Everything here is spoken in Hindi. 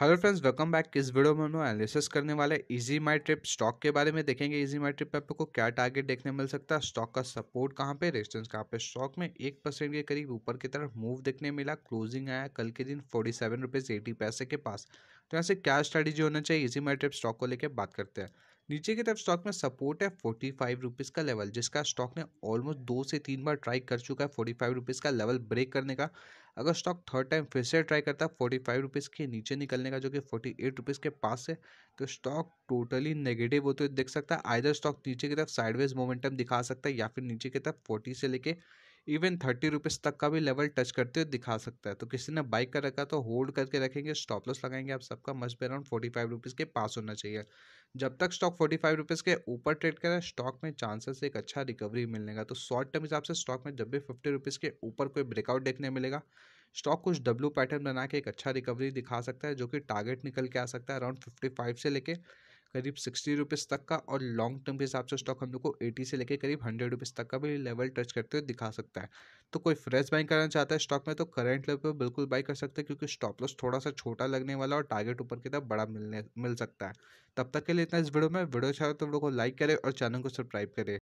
हेलो फ्रेंड्स वेलकम बैक इस वीडियो में हम लोग एनालिसिस करने वाले इजी माई ट्रिप स्टॉक के बारे में देखेंगे इजी माई ट्रिप पे आपको क्या टारगेट देखने मिल सकता है स्टॉक का सपोर्ट कहाँ पे रेजिस्टेंस कहाँ पे स्टॉक में एक परसेंट के करीब ऊपर की तरफ मूव देखने मिला क्लोजिंग आया कल के दिन फोर्टी सेवन रुपीज़ एटी पैसे के पास तो यहाँ से क्या स्ट्रेटेजी होना चाहिए इजी माई ट्रिप स्टॉक को लेकर बात करते हैं नीचे की तरफ स्टॉक में सपोर्ट है फोर्टी फाइव रुपीज़ का लेवल जिसका स्टॉक ने ऑलमोस्ट दो से तीन बार ट्राई कर चुका है फोर्टी फाइव रुपीज़ का लेवल ब्रेक करने का अगर स्टॉक थर्ड टाइम फिर से ट्राई करता है फोर्टी फाइव रुपीज़ के नीचे निकलने का जो कि फोर्टी एट रुपीज़ के पास है तो स्टॉक टोटली नेगेटिव होते हुए देख सकता है आइधर स्टॉक नीचे की तरफ साइडवेज मोमेंटम दिखा सकता है या फिर नीचे की तरफ फोर्टी से लेके इवन थर्टी रुपीज़ तक का भी लेवल टच करते हुए दिखा सकता है तो किसी ने बाइक कर रखा तो होल्ड करके रखेंगे स्टॉप लॉस लगाएंगे आप सबका मस्ट भी अराउंड फोर्टी फाइव रुपीज़ के पास होना चाहिए जब तक स्टॉक फोर्टी फाइव रुपीज़ के ऊपर ट्रेड करें स्टॉक में चांसेस एक अच्छा रिकवरी मिलने का तो शॉर्ट टर्म हिसाब से स्टॉक में जब भी फिफ्टी रुपीज़ के ऊपर कोई ब्रेकआउट देखने मिलेगा स्टॉक कुछ डब्लू पैटर्न बना के एक अच्छा रिकवरी दिखा सकता है जो कि टारगेट निकल के आ सकता है अराउंड फिफ्टी फाइव से लेके करीब सिक्सटी रुपीज़ तक का और लॉन्ग टर्म के हिसाब से स्टॉक हम लोग को एटी से लेकर करीब हंड्रेड रुपीज़ तक का भी लेवल टच करते हुए दिखा सकता है तो कोई फ्रेश बाइंग करना चाहता है स्टॉक में तो करेंट लेवल पर बिल्कुल बाई कर सकते हैं क्योंकि स्टॉप लॉस थोड़ा सा छोटा लगने वाला और टारगेट ऊपर की तरफ बड़ा मिलने मिल सकता है तब तक के लिए इतना इस वीडियो में वीडियो अच्छा तो वीडियो को लाइक करें और चैनल को सब्सक्राइब करें